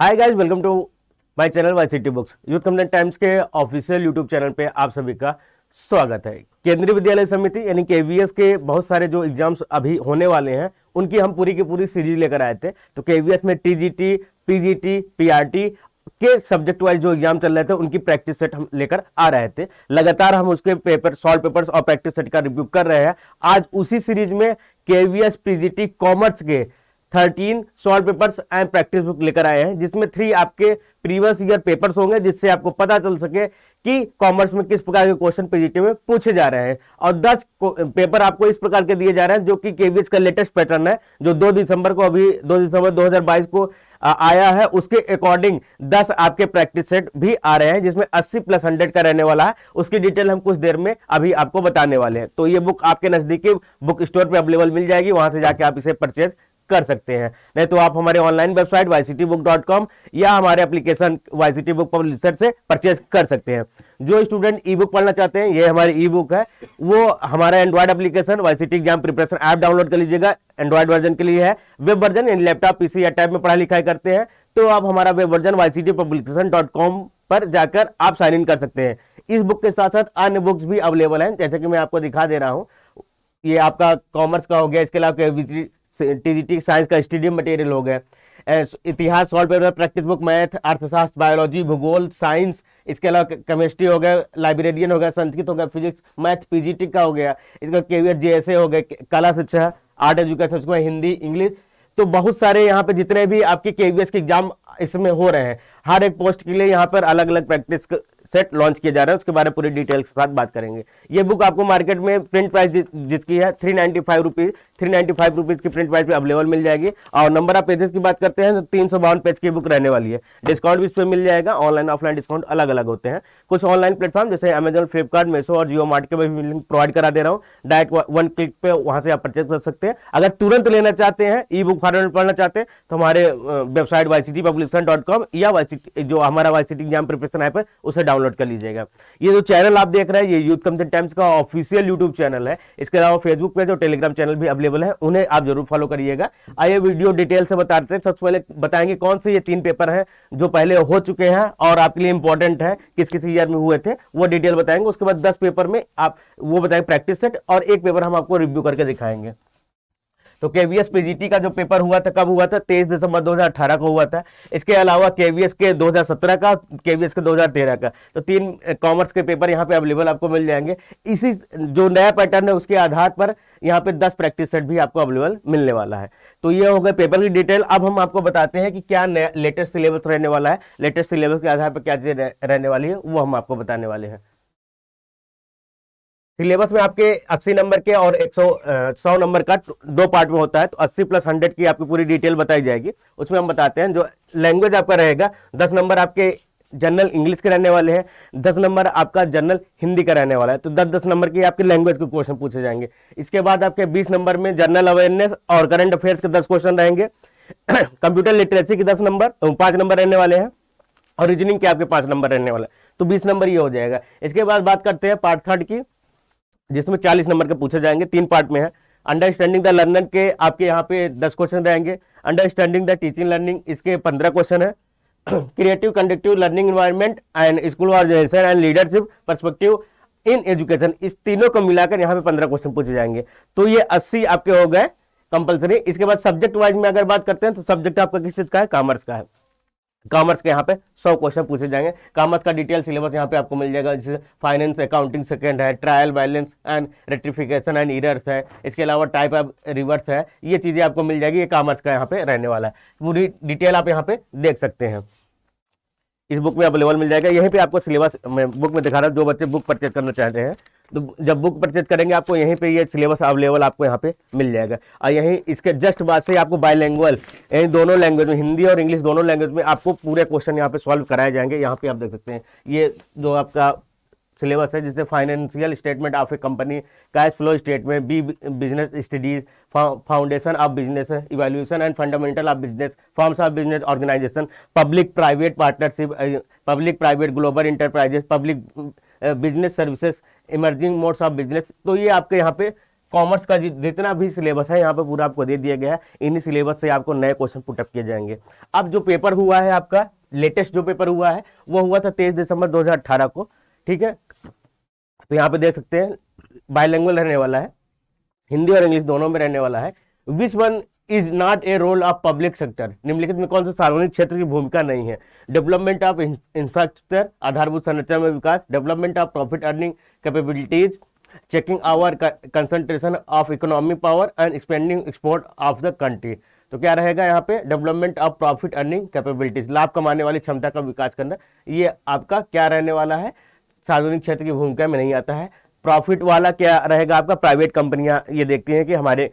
hi guys welcome to my channel Y city books youth competition times के official YouTube channel पे आप सभी का स्वागत है केंद्रीय विद्यालय समिति यानी के के बहुत सारे जो एग्जाम्स अभी होने वाले हैं उनकी हम पूरी की पूरी सीरीज लेकर आए थे तो के में टीजीटी पीजीटी पीआरटी के सब्जेक्ट वाइज जो एग्जाम चल रहे थे उनकी प्रैक्टिस सेट हम लेकर आ रहे थे लगातार हम उसके पेपर सॉल्व पेपर और प्रैक्टिस सेट का रिव्यू कर रहे हैं आज उसी सीरीज में के वी पीजीटी कॉमर्स के thirteen short papers and practice book लेकर आए हैं जिसमें थ्री आपके प्रीवियस ईयर पेपर्स होंगे जिससे आपको पता चल सके कि कॉमर्स में किस प्रकार के क्वेश्चन पीजीटी में पूछे जा रहे हैं और दस पेपर आपको इस प्रकार के दिए जा रहे हैं जो कि केवीएच का लेटेस्ट पैटर्न है जो दो दिसंबर को अभी दो दिसंबर दो को आया है उसके अकॉर्डिंग 10 आपके प्रैक्टिस सेट भी आ रहे हैं जिसमें 80 प्लस 100 का रहने वाला है उसकी डिटेल हम कुछ देर में अभी आपको बताने वाले हैं तो ये बुक आपके नजदीकी बुक स्टोर पर अवेलेबल मिल जाएगी वहां से जाके आप इसे परचेज कर सकते हैं नहीं तो आप हमारे ऑनलाइन वेबसाइट वाई या हमारे एप्लीकेशन वाई बुक पब्लिशर से परचेज कर सकते हैं जो स्टूडेंट ई बुक पढ़ना चाहते हैं ये हमारी ई बुक है वो हमारा Android application Y exam preparation app download कर लीजिएगा एंड्रॉयड वर्जन के लिए है वेब वर्जन यानी लैपटॉप पीसी या टैब में पढ़ाई लिखाई करते हैं तो आप हमारा वेब वर्जन वाई पर जाकर आप साइन इन कर सकते हैं इस बुक के साथ साथ अन्य बुक्स भी अवेलेबल हैं जैसे कि मैं आपको दिखा दे रहा हूँ ये आपका कॉमर्स का हो गया इसके अलावा टीजीटी साइंस का स्टडी मटेरियल हो गया इतिहास solve paper practice book math अर्थशास्त्र बायोलॉजी भूगोल साइंस इसके अलावा केमिस्ट्री हो गया लाइब्रेरियन हो गया संस्कृत हो गया फिजिक्स मैथ पी का हो गया इसके बाद केवियर ए हो गया कला शिक्षा आर्ट एजुकेशन उसमें हिंदी इंग्लिश तो बहुत सारे यहाँ पे जितने भी आपके के एग्जाम इसमें हो रहे हैं हर एक पोस्ट के लिए यहाँ पर अलग अलग प्रैक्टिस सेट लॉन्च किए जा रहे हैं उसके बारे में पूरी डिटेल्स के साथ बात करेंगे ये बुक आपको मार्केट में प्रिंट प्राइस जिसकी है three ninety five rupees three ninety five rupees की प्रिंट प्राइस पे अवेलेबल मिल जाएगी और नंबर ऑफ पेजेस की बात करते हैं तो तीन सौ बावन पेज की बुक रहने वाली है डिस्काउंट भी इस पर मिल जाएगा ऑनलाइन ऑफलाइन डिस्काउंट अलग अलग होते हैं कुछ ऑनलाइन प्लेटफॉर्म जैसे अमेजन फ्लिपकार्ट मेसो और जियो मार्ट के भी लिंक प्रोवाइड करा दे रहा हूँ डायरेक्ट वन क्लिक पे वहाँ से आप परचेज कर सकते हैं अगर तुरंत लेना चाहते हैं ई बुक फॉर्मेट पढ़ना चाहते हैं तो हमारे website Y C T preparation dot com या वाई जो हमारा वाई एग्जाम प्रिपरेशन ऐप है उसे डाउनलोड कर लीजिएगा ये जो चैनल आप देख रहे हैं ये यूथ कंसेंट टाइम्स का ऑफिशियल यूट्यूब चैनल है इसके अलावा फेसबुक पेज जो टेलीग्राम चैनल भी अवेलेबल है उन्हें आप जरूर फॉलो करिएगा आइए वीडियो डिटेल से बताते हैं सबसे पहले बताएंगे कौन से ये तीन पेपर हैं जो पहले हो चुके हैं और आपके लिए इंपॉर्टेंट है किस किस ईयर में हुए थे वो डिटेल बताएंगे उसके बाद दस पेपर में आप वो बताएंगे प्रैक्टिस सेट और एक पेपर हम आपको रिव्यू करके दिखाएंगे तो केवीएस पीजीटी का जो पेपर हुआ था कब हुआ था तेईस दिसंबर 2018 को हुआ था इसके अलावा केवीएस के 2017 का केवीएस के 2013 का तो तीन कॉमर्स के पेपर यहाँ पे अवेलेबल आपको मिल जाएंगे इसी जो नया पैटर्न है उसके आधार पर यहाँ पे 10 प्रैक्टिस सेट भी आपको अवेलेबल मिलने वाला है तो ये हो गए पेपर की डिटेल अब हम आपको बताते हैं कि क्या लेटेस्ट सिलेबस रहने वाला है लेटेस्ट सिलेबस के आधार पर क्या चीज़ रहने वाली है वो हम आपको बताने वाले हैं सिलेबस में आपके 80 नंबर के और 100 100 नंबर का दो पार्ट में होता है तो 80 प्लस 100 की आपकी पूरी डिटेल बताई जाएगी उसमें हम बताते हैं जो लैंग्वेज आपका रहेगा 10 नंबर आपके जनरल इंग्लिश के रहने वाले हैं दस नंबर आपका जनरल हिंदी का रहने वाला है तो 10 10 नंबर की आपके लैंग्वेज के क्वेश्चन पूछे जाएंगे इसके बाद आपके बीस नंबर में जनरल अवेयरनेस और करंट अफेयर्स के दस क्वेश्चन रहेंगे कंप्यूटर लिटरेसी के दस नंबर पाँच नंबर रहने वाले हैं और रीजनिंग के आपके पाँच नंबर रहने वाला है तो बीस नंबर ये हो जाएगा इसके बाद बात करते हैं पार्ट थर्ड की जिसमें चालीस नंबर के पूछे जाएंगे तीन पार्ट में है अंडरस्टैंडिंग द लर्नर के आपके यहाँ पे दस क्वेश्चन रहेंगे अंडरस्टैंडिंग द टीचिंग लर्निंग इसके पंद्रह क्वेश्चन है creative conductive learning environment and school organisation and leadership perspective in education इस तीनों को मिलाकर यहाँ पे पंद्रह क्वेश्चन पूछे जाएंगे तो ये अस्सी आपके हो गए कंपलसरी इसके बाद सब्जेक्ट वाइज में अगर बात करते हैं तो सब्जेक्ट आपका किस चीज़ का है कॉमर्स का है कॉमर्स के यहाँ पे सौ क्वेश्चन पूछे जाएंगे कॉमर्स का डिटेल सिलेबस यहाँ पे आपको मिल जाएगा जैसे फाइनेंस अकाउंटिंग सेकंड है trial balance and rectification and errors है इसके अलावा टाइप ऑफ रिवर्स है ये चीज़ें आपको मिल जाएगी ये कॉमर्स का यहाँ पे रहने वाला है पूरी डिटेल आप यहाँ पे देख सकते हैं इस बुक में अवेलेबल मिल जाएगा यहीं पर आपको सिलेबस बुक में दिखा रहा हूँ जो बच्चे बुक परचेज करना चाहते हैं तो जब बुक परचेज करेंगे आपको यहीं पे ये सिलेबस अवेलेबल आपको यहाँ पे मिल जाएगा और यहीं इसके जस्ट बाद से आपको बायलैंग्वल यानी दोनों लैंग्वेज में हिंदी और इंग्लिश दोनों लैंग्वेज में आपको पूरे क्वेश्चन यहाँ पे सॉल्व कराए जाएंगे यहाँ पे आप देख सकते हैं ये जो आपका सिलेबस है जिससे financial statement of a company cash flow statement B business studies foundation of business evolution and fundamental of business forms of business organisation public private partnership public private global enterprises public business services emerging modes of business तो ये आपके यहाँ पे commerce का जितना भी syllabus है यहाँ पे पूरा आपको दे दिया गया है इन्हीं सिलेबस से आपको नए क्वेश्चन पुटअप किए जाएंगे अब जो पेपर हुआ है आपका लेटेस्ट जो पेपर हुआ है वो हुआ था तेईस दिसंबर दो को ठीक है तो यहाँ पे देख सकते हैं बायलैंग्वेज रहने वाला है हिंदी और इंग्लिश दोनों में रहने वाला है which one is not a role of public sector निम्नलिखित में कौन सा सार्वजनिक क्षेत्र की भूमिका नहीं है डेवलपमेंट ऑफ इंफ्रास्ट्रक्चर आधारभूत संरचना में विकास development of profit earning capabilities checking our concentration of economic power and expending export of the country तो क्या रहेगा यहाँ पे development of profit earning capabilities लाभ कमाने वाली क्षमता का विकास करना ये आपका क्या रहने वाला है सार्वजनिक क्षेत्र की भूमिका में नहीं आता है प्रॉफिट वाला क्या रहेगा आपका प्राइवेट कंपनियां ये देखती हैं कि हमारे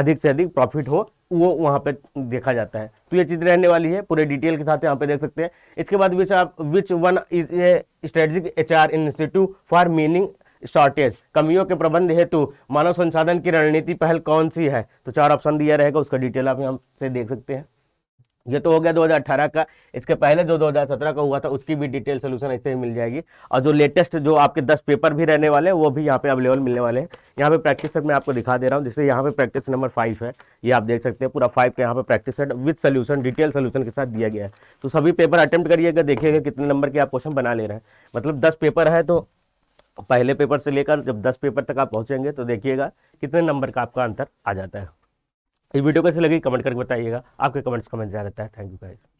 अधिक से अधिक प्रॉफिट हो वो वहाँ पे देखा जाता है तो ये चीज़ रहने वाली है पूरे डिटेल के साथ यहाँ पे देख सकते हैं इसके बाद विच आप which one is a strategic H R institute for meaning shortage कमियों के प्रबंध हेतु मानव संसाधन की रणनीति पहल कौन सी है तो चार ऑप्शन दिया रहेगा उसका डिटेल आप यहाँ से देख सकते हैं ये तो हो गया 2018 का इसके पहले जो 2017 का हुआ था उसकी भी डिटेल सोल्यूशन ऐसे ही मिल जाएगी और जो लेटेस्ट जो आपके 10 पेपर भी रहने वाले हैं वो भी यहाँ पे अवेलेबल मिलने वाले हैं यहाँ पे प्रैक्टिस सेट मैं आपको दिखा दे रहा हूँ जैसे यहाँ पे प्रैक्टिस नंबर फाइव है ये आप देख सकते हैं पूरा फाइव का यहाँ पे practice set with solution detail solution के साथ दिया गया है तो सभी पेपर अटैम्प्ट करिएगा देखिएगा कितने नंबर के आप क्वेश्चन बना ले रहे हैं मतलब दस पेपर है तो पहले पेपर से लेकर जब दस पेपर तक आप पहुँचेंगे तो देखिएगा कितने नंबर का आपका आंसर आ जाता है ये वीडियो कैसे लगी कमेंट करके बताइएगा आपके कमेंट्स का मैं इंतजार रहता है थैंक यू गाइज